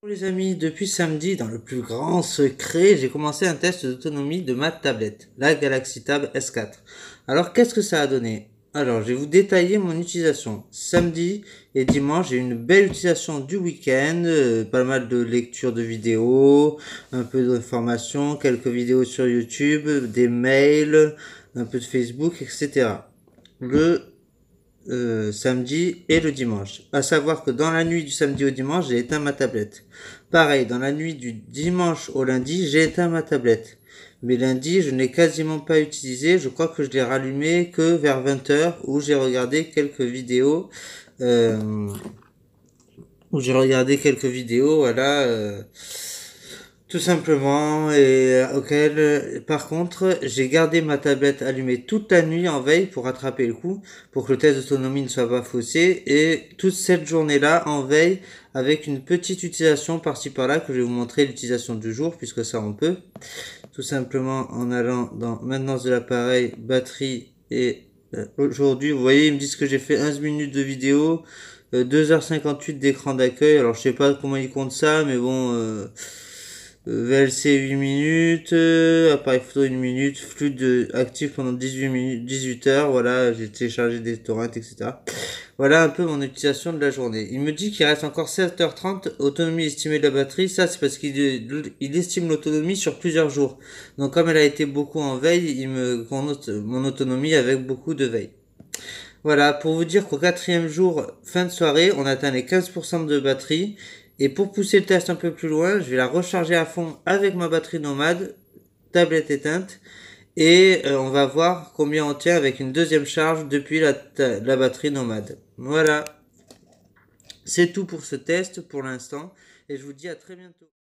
Bonjour les amis, depuis samedi, dans le plus grand secret, j'ai commencé un test d'autonomie de ma tablette, la Galaxy Tab S4. Alors qu'est-ce que ça a donné Alors je vais vous détailler mon utilisation. Samedi et dimanche, j'ai eu une belle utilisation du week-end, euh, pas mal de lectures de vidéos, un peu d'informations, quelques vidéos sur YouTube, des mails, un peu de Facebook, etc. Le euh, samedi et le dimanche. À savoir que dans la nuit du samedi au dimanche, j'ai éteint ma tablette. Pareil, dans la nuit du dimanche au lundi, j'ai éteint ma tablette. Mais lundi, je n'ai quasiment pas utilisé. Je crois que je l'ai rallumé que vers 20h où j'ai regardé quelques vidéos. Euh, où j'ai regardé quelques vidéos, voilà. Euh, tout simplement, et euh, auquel, euh, par contre, j'ai gardé ma tablette allumée toute la nuit en veille pour rattraper le coup, pour que le test d'autonomie ne soit pas faussé, et toute cette journée-là en veille avec une petite utilisation par-ci par-là que je vais vous montrer l'utilisation du jour puisque ça on peut. Tout simplement en allant dans maintenance de l'appareil, batterie et euh, aujourd'hui, vous voyez, ils me disent que j'ai fait 11 minutes de vidéo, 2h58 d'écran d'accueil. Alors je sais pas comment ils comptent ça, mais bon, VLC 8 minutes, euh, appareil photo 1 minute, flux de actif pendant 18 minutes, 18 heures, voilà, j'ai téléchargé des torrents, etc. Voilà un peu mon utilisation de la journée. Il me dit qu'il reste encore 7h30, autonomie estimée de la batterie, ça c'est parce qu'il estime l'autonomie sur plusieurs jours. Donc comme elle a été beaucoup en veille, il me connote mon autonomie avec beaucoup de veille. Voilà, pour vous dire qu'au quatrième jour, fin de soirée, on atteint les 15% de batterie et pour pousser le test un peu plus loin, je vais la recharger à fond avec ma batterie nomade, tablette éteinte, et euh, on va voir combien on tient avec une deuxième charge depuis la, la batterie nomade. Voilà, c'est tout pour ce test pour l'instant, et je vous dis à très bientôt.